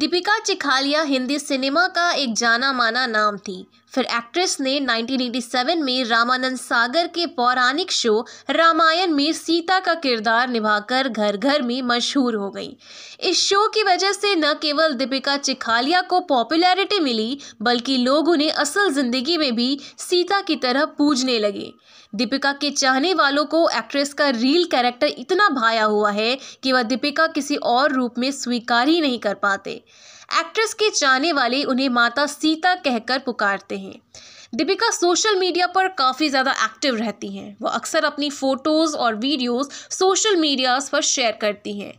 Deepika चिखालिया Hindi cinema का एक जाना माना नाम थी फिर एक्ट्रेस ने 1987 में रामानंद सागर के पौराणिक शो रामायण में सीता का किरदार निभाकर घर घर में मशहूर हो गई इस शो की वजह से न केवल दीपिका चिखालिया को पॉपुलैरिटी मिली बल्कि लोग उन्हें असल जिंदगी में भी सीता की तरह पूजने लगे दीपिका के चाहने वालों को एक्ट्रेस का रील कैरेक्टर इतना भाया हुआ है कि वह दीपिका किसी और रूप में स्वीकार ही नहीं कर पाते एक्ट्रेस के जाने वाले उन्हें माता सीता कहकर पुकारते हैं दीपिका सोशल मीडिया पर काफ़ी ज़्यादा एक्टिव रहती हैं वो अक्सर अपनी फ़ोटोज़ और वीडियोस सोशल मीडियाज़ पर शेयर करती हैं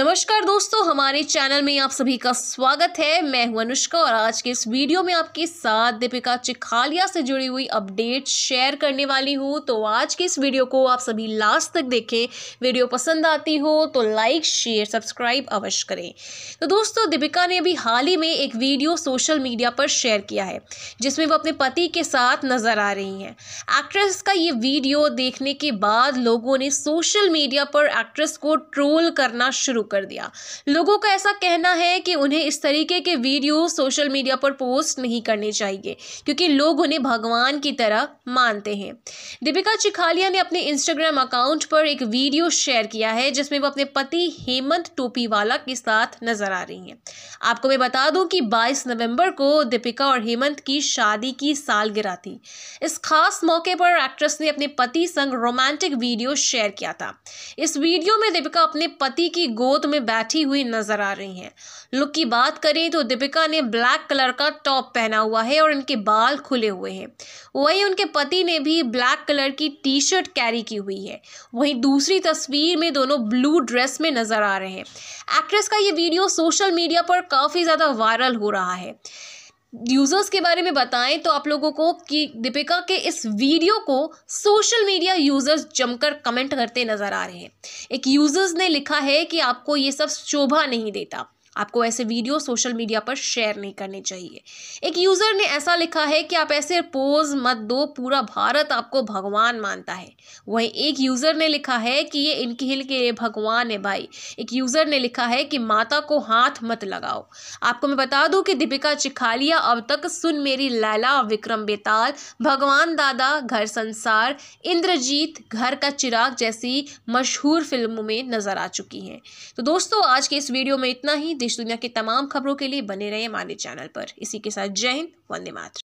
नमस्कार दोस्तों हमारे चैनल में आप सभी का स्वागत है मैं हूं अनुष्का और आज के इस वीडियो में आपके साथ दीपिका चिखालिया से जुड़ी हुई अपडेट शेयर करने वाली हूं तो आज के इस वीडियो को आप सभी लास्ट तक देखें वीडियो पसंद आती हो तो लाइक शेयर सब्सक्राइब अवश्य करें तो दोस्तों दीपिका ने अभी हाल ही में एक वीडियो सोशल मीडिया पर शेयर किया है जिसमें वो अपने पति के साथ नजर आ रही हैं एक्ट्रेस का ये वीडियो देखने के बाद लोगों ने सोशल मीडिया पर एक्ट्रेस को ट्रोल करना शुरू शुरू कर दिया लोगों का ऐसा कहना है कि उन्हें इस तरीके के वीडियो सोशल मीडिया पर पोस्ट नहीं करने चाहिए क्योंकि लोग उन्हें भगवान की तरह मानते हैं दीपिका चिखालिया ने अपने इंस्टाग्राम अकाउंट पर एक वीडियो शेयर किया है जिसमें वो अपने पति हेमंत टोपीवाला के साथ नजर आ रही हैं आपको मैं बता दूं कि 22 नवंबर को दीपिका और हेमंत की शादी की सालगिरह थी इस खास मौके पर एक्ट्रेस ने अपने पति संग रोमांटिक वीडियो शेयर किया था इस वीडियो में दीपिका अपने पति की गो गोद में बैठी हुई नजर आ रही हैं लुक की बात करें तो दीपिका ने ब्लैक कलर का टॉप पहना हुआ है और इनके बाल खुले हुए हैं वहीं उनके पति ने भी ब्लैक कलर की टी शर्ट कैरी की हुई है वहीं दूसरी तस्वीर में दोनों ब्लू ड्रेस में नजर आ रहे हैं एक्ट्रेस का ये वीडियो सोशल मीडिया पर काफ़ी ज़्यादा वायरल हो रहा है यूज़र्स के बारे में बताएं तो आप लोगों को कि दीपिका के इस वीडियो को सोशल मीडिया यूज़र्स जमकर कमेंट करते नज़र आ रहे हैं एक यूज़र्स ने लिखा है कि आपको ये सब शोभा नहीं देता आपको ऐसे वीडियो सोशल मीडिया पर शेयर नहीं करने चाहिए एक यूज़र ने ऐसा लिखा है कि आप ऐसे पोज मत दो पूरा भारत आपको भगवान मानता है वहीं एक यूज़र ने लिखा है कि ये इनके हिल के भगवान है भाई एक यूज़र ने लिखा है कि माता को हाथ मत लगाओ आपको मैं बता दूँ कि दीपिका चिखालिया अब तक सुन मेरी लैला विक्रम बेताल भगवान दादा घर संसार इंद्रजीत घर का चिराग जैसी मशहूर फिल्मों में नजर आ चुकी हैं तो दोस्तों आज के इस वीडियो में इतना ही देश दुनिया की तमाम खबरों के लिए बने रहे हमारे चैनल पर इसी के साथ जय हिंद वंदे मातृ